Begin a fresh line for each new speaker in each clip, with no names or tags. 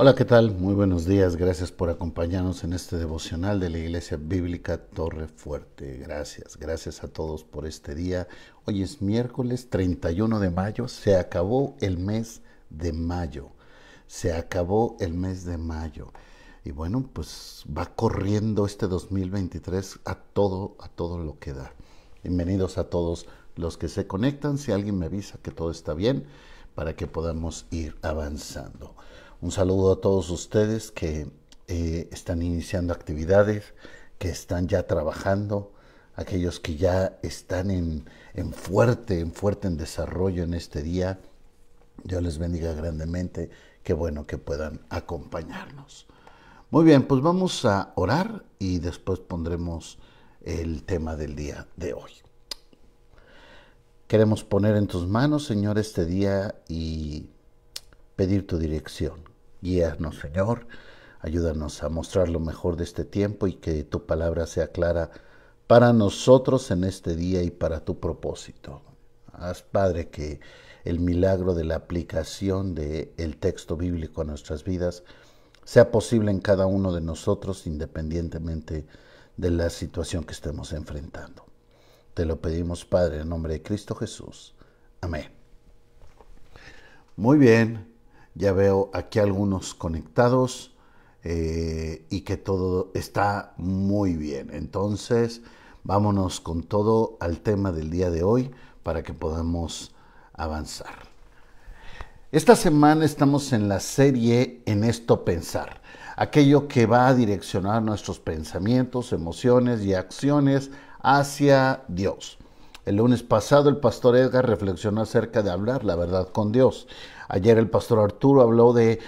Hola, ¿qué tal? Muy buenos días. Gracias por acompañarnos en este devocional de la Iglesia Bíblica Torre Fuerte. Gracias, gracias a todos por este día. Hoy es miércoles 31 de mayo. Se acabó el mes de mayo. Se acabó el mes de mayo. Y bueno, pues va corriendo este 2023 a todo, a todo lo que da. Bienvenidos a todos los que se conectan. Si alguien me avisa que todo está bien, para que podamos ir avanzando. Un saludo a todos ustedes que eh, están iniciando actividades, que están ya trabajando, aquellos que ya están en, en fuerte, en fuerte en desarrollo en este día. Dios les bendiga grandemente. Qué bueno que puedan acompañarnos. Muy bien, pues vamos a orar y después pondremos el tema del día de hoy. Queremos poner en tus manos, Señor, este día y pedir tu dirección. Guíanos, Señor. Ayúdanos a mostrar lo mejor de este tiempo y que tu palabra sea clara para nosotros en este día y para tu propósito. Haz, Padre, que el milagro de la aplicación del texto bíblico a nuestras vidas sea posible en cada uno de nosotros independientemente de la situación que estemos enfrentando. Te lo pedimos, Padre, en nombre de Cristo Jesús. Amén. Muy bien. Ya veo aquí algunos conectados eh, y que todo está muy bien. Entonces, vámonos con todo al tema del día de hoy para que podamos avanzar. Esta semana estamos en la serie En esto pensar, aquello que va a direccionar nuestros pensamientos, emociones y acciones hacia Dios. El lunes pasado el pastor Edgar reflexionó acerca de hablar la verdad con Dios. Ayer el pastor Arturo habló de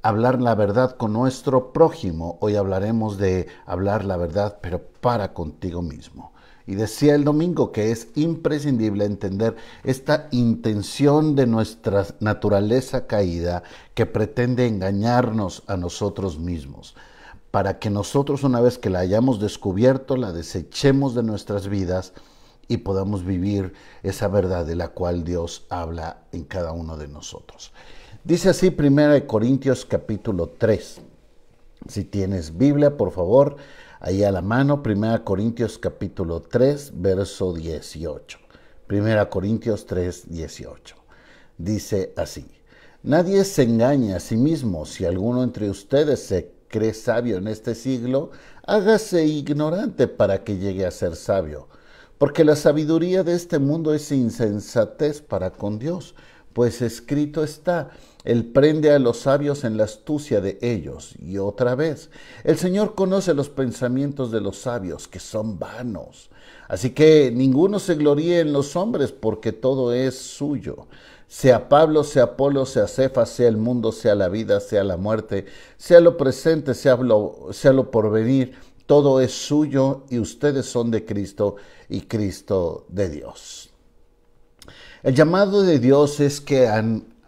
hablar la verdad con nuestro prójimo. Hoy hablaremos de hablar la verdad pero para contigo mismo. Y decía el domingo que es imprescindible entender esta intención de nuestra naturaleza caída que pretende engañarnos a nosotros mismos, para que nosotros una vez que la hayamos descubierto, la desechemos de nuestras vidas y podamos vivir esa verdad de la cual Dios habla en cada uno de nosotros. Dice así 1 Corintios capítulo 3. Si tienes Biblia, por favor, ahí a la mano, 1 Corintios capítulo 3, verso 18. 1 Corintios 3, 18. Dice así, nadie se engaña a sí mismo. Si alguno entre ustedes se cree sabio en este siglo, hágase ignorante para que llegue a ser sabio porque la sabiduría de este mundo es insensatez para con Dios, pues escrito está, Él prende a los sabios en la astucia de ellos. Y otra vez, el Señor conoce los pensamientos de los sabios, que son vanos. Así que ninguno se gloríe en los hombres, porque todo es suyo. Sea Pablo, sea Apolo, sea Cefa, sea el mundo, sea la vida, sea la muerte, sea lo presente, sea lo, sea lo porvenir todo es suyo y ustedes son de Cristo y Cristo de Dios. El llamado de Dios es que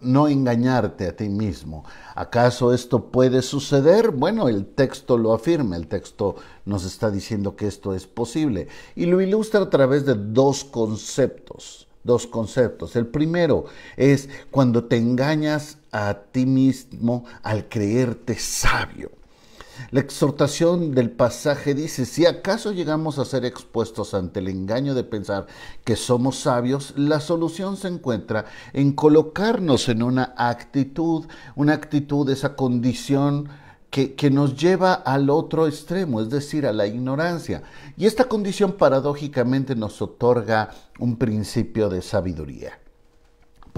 no engañarte a ti mismo. ¿Acaso esto puede suceder? Bueno, el texto lo afirma, el texto nos está diciendo que esto es posible y lo ilustra a través de dos conceptos. Dos conceptos. El primero es cuando te engañas a ti mismo al creerte sabio. La exhortación del pasaje dice, si acaso llegamos a ser expuestos ante el engaño de pensar que somos sabios, la solución se encuentra en colocarnos en una actitud, una actitud, esa condición que, que, nos lleva al otro extremo, es decir, a la ignorancia. Y esta condición paradójicamente nos otorga un principio de sabiduría.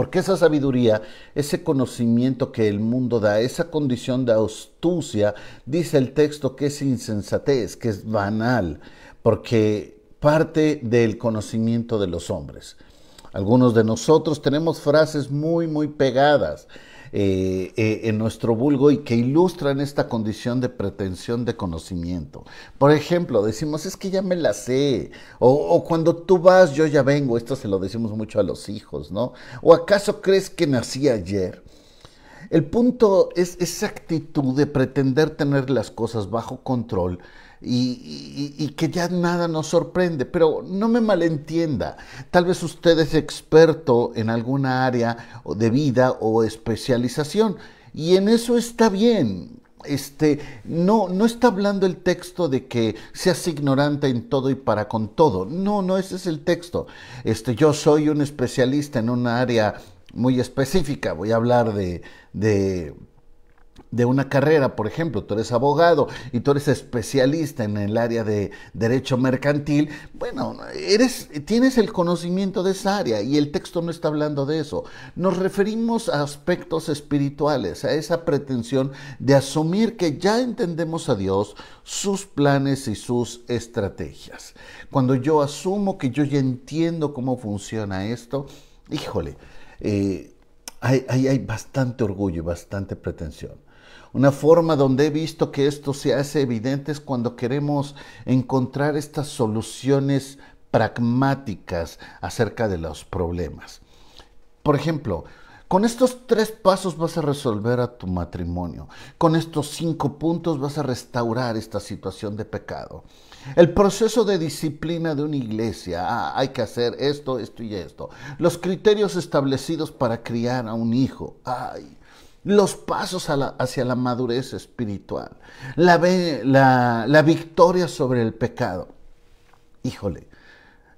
Porque esa sabiduría, ese conocimiento que el mundo da, esa condición de astucia, dice el texto que es insensatez, que es banal, porque parte del conocimiento de los hombres. Algunos de nosotros tenemos frases muy, muy pegadas eh, eh, en nuestro vulgo y que ilustran esta condición de pretensión de conocimiento. Por ejemplo, decimos, es que ya me la sé, o, o cuando tú vas, yo ya vengo, esto se lo decimos mucho a los hijos, ¿no? ¿O acaso crees que nací ayer? El punto es esa actitud de pretender tener las cosas bajo control y, que ya nada nos sorprende. Pero no me malentienda, tal vez usted es experto en alguna área de vida o especialización y en eso está bien. Este, no, no está hablando el texto de que seas ignorante en todo y para con todo. No, no, ese es el texto. Este, yo soy un especialista en una área muy específica. Voy a hablar de de una carrera, por ejemplo, tú eres abogado y tú eres especialista en el área de derecho mercantil, bueno, eres, tienes el conocimiento de esa área y el texto no está hablando de eso. Nos referimos a aspectos espirituales, a esa pretensión de asumir que ya entendemos a Dios, sus planes y sus estrategias. Cuando yo asumo que yo ya entiendo cómo funciona esto, híjole, eh, ahí hay bastante orgullo y bastante pretensión. Una forma donde he visto que esto se hace evidente es cuando queremos encontrar estas soluciones pragmáticas acerca de los problemas. Por ejemplo, con estos tres pasos vas a resolver a tu matrimonio. Con estos cinco puntos vas a restaurar esta situación de pecado. El proceso de disciplina de una iglesia, ah, hay que hacer esto, esto y esto. Los criterios establecidos para criar a un hijo, ay, los pasos hacia la madurez espiritual, la, la, victoria sobre el pecado. Híjole,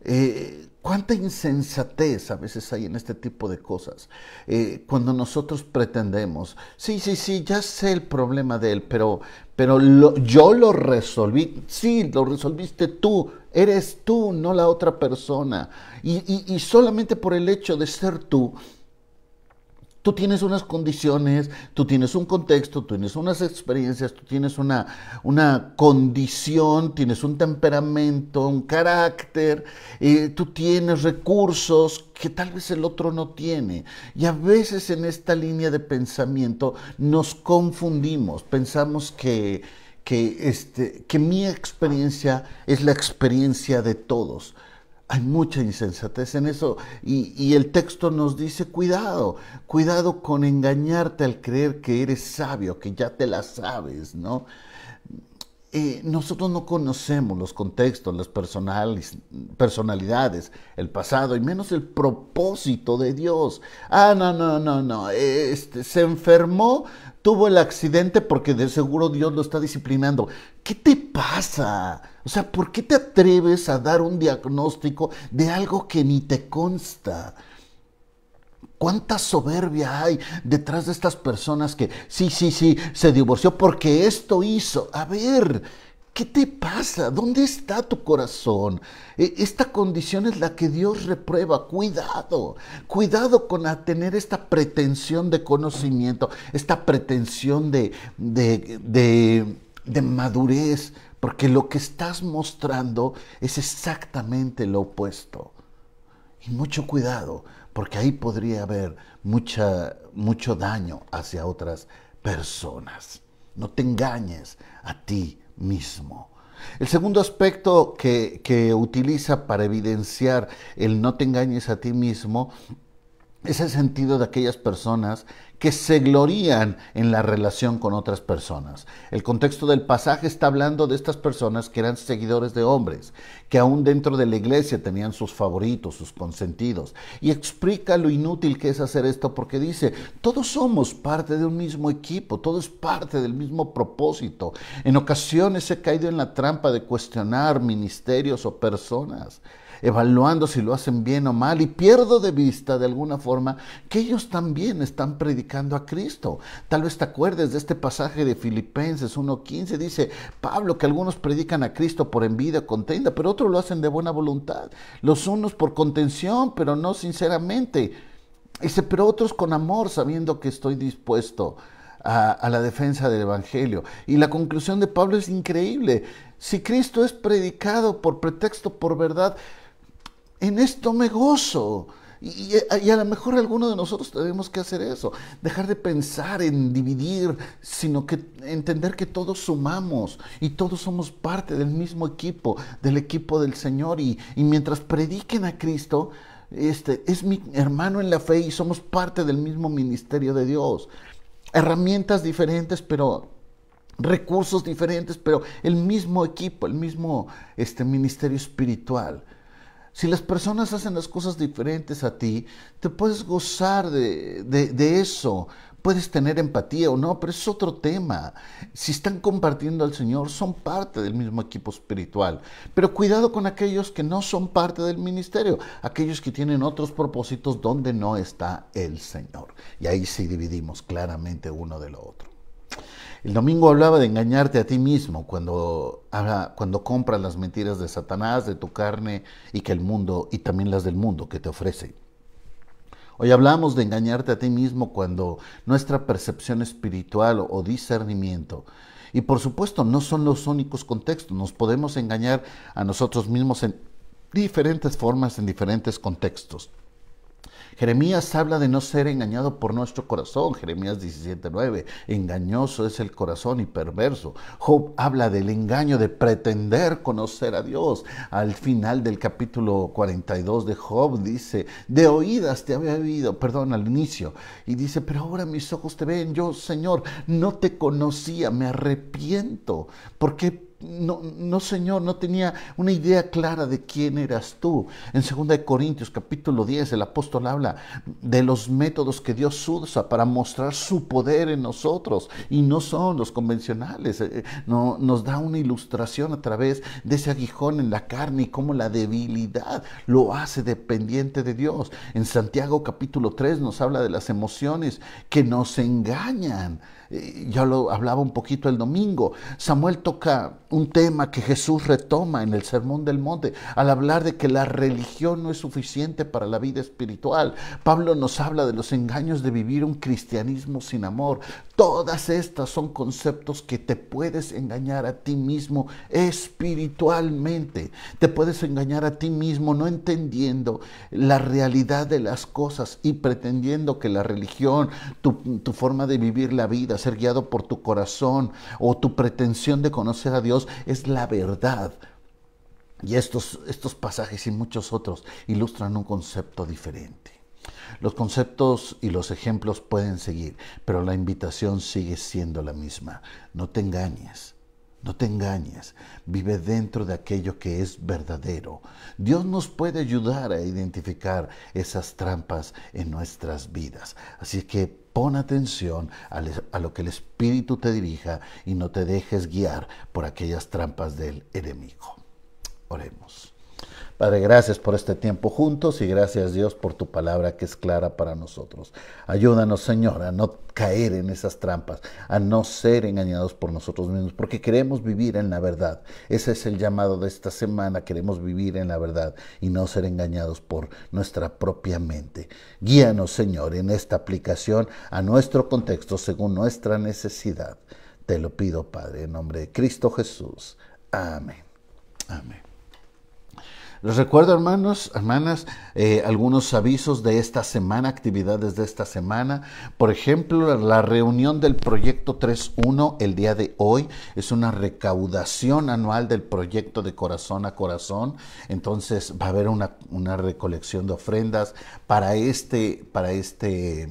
eh, cuánta insensatez a veces hay en este tipo de cosas. Eh, cuando nosotros pretendemos, sí, sí, sí, ya sé el problema de él, pero, pero yo lo resolví. Sí, lo resolviste tú, eres tú, no la otra persona. y solamente por el hecho de ser tú, tú tienes unas condiciones, tú tienes un contexto, tú tienes unas experiencias, tú tienes una, una condición, tienes un temperamento, un carácter, eh, tú tienes recursos que tal vez el otro no tiene. Y a veces en esta línea de pensamiento nos confundimos, pensamos que, este, que mi experiencia es la experiencia de todos. Hay mucha insensatez en eso y, el texto nos dice, cuidado, cuidado con engañarte al creer que eres sabio, que ya te la sabes, ¿no? Eh, nosotros no conocemos los contextos, las personalidades, el pasado y menos el propósito de Dios. Ah, no, no, no, no, este, se enfermó, tuvo el accidente porque de seguro Dios lo está disciplinando. ¿Qué te pasa? O sea, ¿por qué te atreves a dar un diagnóstico de algo que ni te consta? ¿Cuánta soberbia hay detrás de estas personas que, sí, sí, sí, se divorció porque esto hizo? A ver, ¿Qué te pasa? ¿Dónde está tu corazón? E, esta condición es la que Dios reprueba. Cuidado, cuidado con tener esta pretensión de conocimiento, esta pretensión de, de, de, madurez, porque lo que estás mostrando es exactamente lo opuesto. Y mucho cuidado, porque ahí podría haber mucha, mucho daño hacia otras personas. No te engañes a ti mismo. El segundo aspecto que, que utiliza para evidenciar el no te engañes a ti mismo es el sentido de aquellas personas que se glorían en la relación con otras personas. El contexto del pasaje está hablando de estas personas que eran seguidores de hombres, que aún dentro de la iglesia tenían sus favoritos, sus consentidos. Y explica lo inútil que es hacer esto porque dice, todos somos parte de un mismo equipo, todo es parte del mismo propósito. En ocasiones he caído en la trampa de cuestionar ministerios o personas evaluando si lo hacen bien o mal y pierdo de vista de alguna forma que ellos también están predicando a Cristo. Tal vez te acuerdes de este pasaje de Filipenses 1.15, dice Pablo que algunos predican a Cristo por envidia, contienda, pero otros lo hacen de buena voluntad, los unos por contención, pero no sinceramente. Dice, pero otros con amor, sabiendo que estoy dispuesto. a, la defensa del Evangelio. Y la conclusión de Pablo es increíble. Si Cristo es predicado por pretexto, por verdad, en esto me gozo. Y, a lo mejor alguno de nosotros tenemos que hacer eso, dejar de pensar en dividir, sino que entender que todos sumamos y todos somos parte del mismo equipo, del equipo del Señor. Y, y mientras prediquen a Cristo, este, es mi hermano en la fe y somos parte del mismo ministerio de Dios. Herramientas diferentes, pero recursos diferentes, pero el mismo equipo, el mismo este, ministerio espiritual. Si las personas hacen las cosas diferentes a ti, te puedes gozar de, eso. Puedes tener empatía o no, pero es otro tema. Si están compartiendo al Señor, son parte del mismo equipo espiritual. Pero cuidado con aquellos que no son parte del ministerio, aquellos que tienen otros propósitos donde no está el Señor. Y ahí sí dividimos claramente uno de lo otro. El domingo hablaba de engañarte a ti mismo cuando, compras las mentiras de Satanás, de tu carne y que el mundo y también las del mundo que te ofrece. Hoy hablamos de engañarte a ti mismo cuando nuestra percepción espiritual o discernimiento y por supuesto no son los únicos contextos, nos podemos engañar a nosotros mismos en diferentes formas, en diferentes contextos. Jeremías habla de no ser engañado por nuestro corazón, Jeremías 17:9, engañoso es el corazón y perverso. Job habla del engaño de pretender conocer a Dios. Al final del capítulo 42 de Job dice, de oídas te había oído, perdón, al inicio, y dice, pero ahora mis ojos te ven, yo Señor, no te conocía, me arrepiento, porque no, Señor, no tenía una idea clara de quién eras tú. En 2 Corintios capítulo 10 el apóstol habla de los métodos que Dios usa para mostrar su poder en nosotros y no son los convencionales. Eh, no, nos da una ilustración a través de ese aguijón en la carne y cómo la debilidad lo hace dependiente de Dios. En Santiago capítulo 3 nos habla de las emociones que nos engañan. Eh, ya lo hablaba un poquito el domingo, Samuel toca un tema que Jesús retoma en el Sermón del Monte, al hablar de que la religión no es suficiente para la vida espiritual. Pablo nos habla de los engaños de vivir un cristianismo sin amor. Todas estas son conceptos que te puedes engañar a ti mismo espiritualmente. Te puedes engañar a ti mismo no entendiendo la realidad de las cosas y pretendiendo que la religión, tu, tu forma de vivir la vida, ser guiado por tu corazón o tu pretensión de conocer a Dios, es la verdad. Y estos, estos pasajes y muchos otros ilustran un concepto diferente. Los conceptos y los ejemplos pueden seguir, pero la invitación sigue siendo la misma. No te engañes, no te engañes. Vive dentro de aquello que es verdadero. Dios nos puede ayudar a identificar esas trampas en nuestras vidas. Así que Pon atención a, lo que el Espíritu te dirija y no te dejes guiar por aquellas trampas del enemigo. Oremos. Padre, gracias por este tiempo juntos y gracias Dios por tu palabra que es clara para nosotros. Ayúdanos, Señor, a no caer en esas trampas, a no ser engañados por nosotros mismos, porque queremos vivir en la verdad. Ese es el llamado de esta semana, queremos vivir en la verdad y no ser engañados por nuestra propia mente. Guíanos, Señor, en esta aplicación a nuestro contexto según nuestra necesidad. Te lo pido, Padre, en nombre de Cristo Jesús. Amén. Amén. Les recuerdo, hermanos, hermanas, eh, algunos avisos de esta semana, actividades de esta semana. Por ejemplo, la reunión del Proyecto 3.1 el día de hoy es una recaudación anual del proyecto de corazón a corazón. Entonces va a haber una, una recolección de ofrendas para este, para este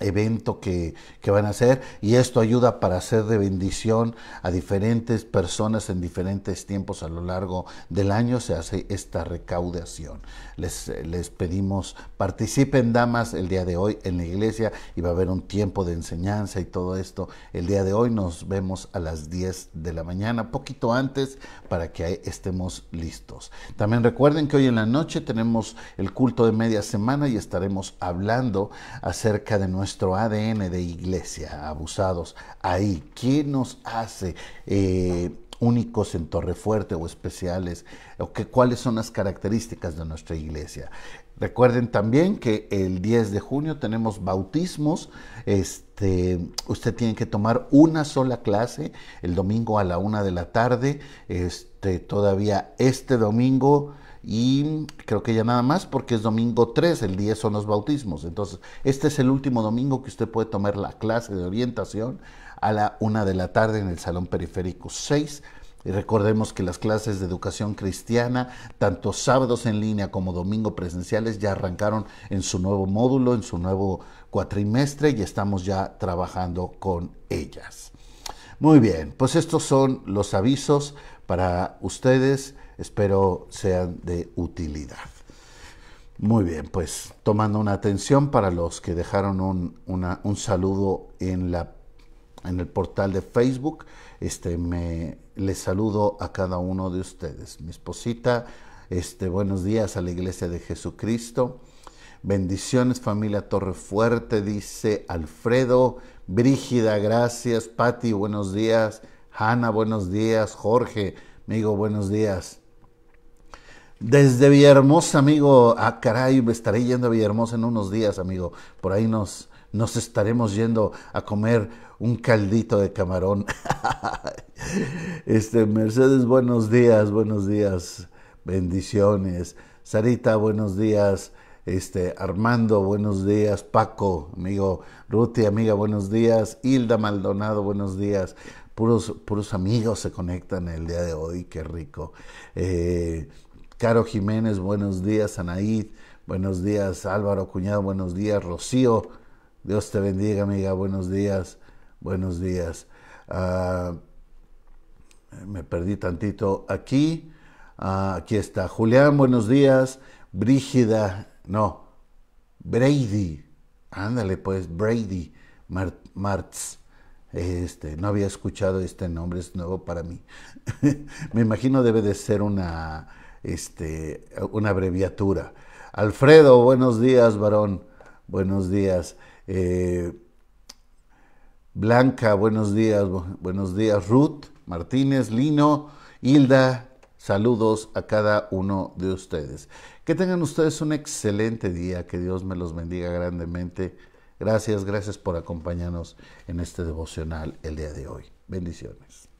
evento que, que, van a hacer y esto ayuda para hacer de bendición a diferentes personas en diferentes tiempos a lo largo del año se hace esta recaudación les, les pedimos participen damas el día de hoy en la iglesia y va a haber un tiempo de enseñanza y todo esto el día de hoy nos vemos a las 10 de la mañana poquito antes para que estemos listos también recuerden que hoy en la noche tenemos el culto de media semana y estaremos hablando acerca de nuestra nuestro ADN de iglesia, abusados ahí? ¿Qué nos hace eh, únicos en Torrefuerte o especiales? ¿O qué, ¿Cuáles son las características de nuestra iglesia? Recuerden también que el 10 de junio tenemos bautismos. Este, usted tiene que tomar una sola clase el domingo a la una de la tarde. Este, todavía este domingo y creo que ya nada más porque es domingo 3, el 10 son los bautismos. Entonces, este es el último domingo que usted puede tomar la clase de orientación a la una de la tarde en el Salón Periférico 6. Y recordemos que las clases de educación cristiana, tanto sábados en línea como domingo presenciales, ya arrancaron en su nuevo módulo, en su nuevo cuatrimestre y estamos ya trabajando con ellas. Muy bien, pues estos son los avisos para ustedes Espero sean de utilidad. Muy bien, pues tomando una atención para los que dejaron un, saludo en, la, en el portal de Facebook, este, me, les saludo a cada uno de ustedes. Mi esposita, este, buenos días a la Iglesia de Jesucristo. Bendiciones familia Torrefuerte, dice Alfredo, Brígida, gracias, Patti, buenos días, Hanna, buenos días, Jorge, amigo, buenos días. Desde Villahermosa, amigo. Ah, caray, me estaré yendo a Villahermosa en unos días, amigo. Por ahí nos, nos estaremos yendo a comer un caldito de camarón. este, Mercedes, buenos días, buenos días. Bendiciones. Sarita, buenos días. Este, Armando, buenos días. Paco, amigo. Ruti, amiga, buenos días. Hilda Maldonado, buenos días. Puros, puros amigos se conectan el día de hoy, qué rico. Eh, Caro Jiménez, buenos días. Anaí, buenos días. Álvaro Cuñado, buenos días. Rocío, Dios te bendiga, amiga. Buenos días. Buenos días. Ah, me perdí tantito aquí. Ah, aquí está. Julián, buenos días. Brígida, no. Brady. Ándale, pues, Brady. Martz. Este, no había escuchado este nombre, es nuevo para mí. me imagino debe de ser una este, una abreviatura. Alfredo, buenos días, varón. Buenos días. Eh, Blanca, buenos días. Buenos días, Ruth, Martínez, Lino, Hilda. Saludos a cada uno de ustedes. Que tengan ustedes un excelente día. Que Dios me los bendiga grandemente. Gracias, gracias por acompañarnos en este devocional el día de hoy. Bendiciones.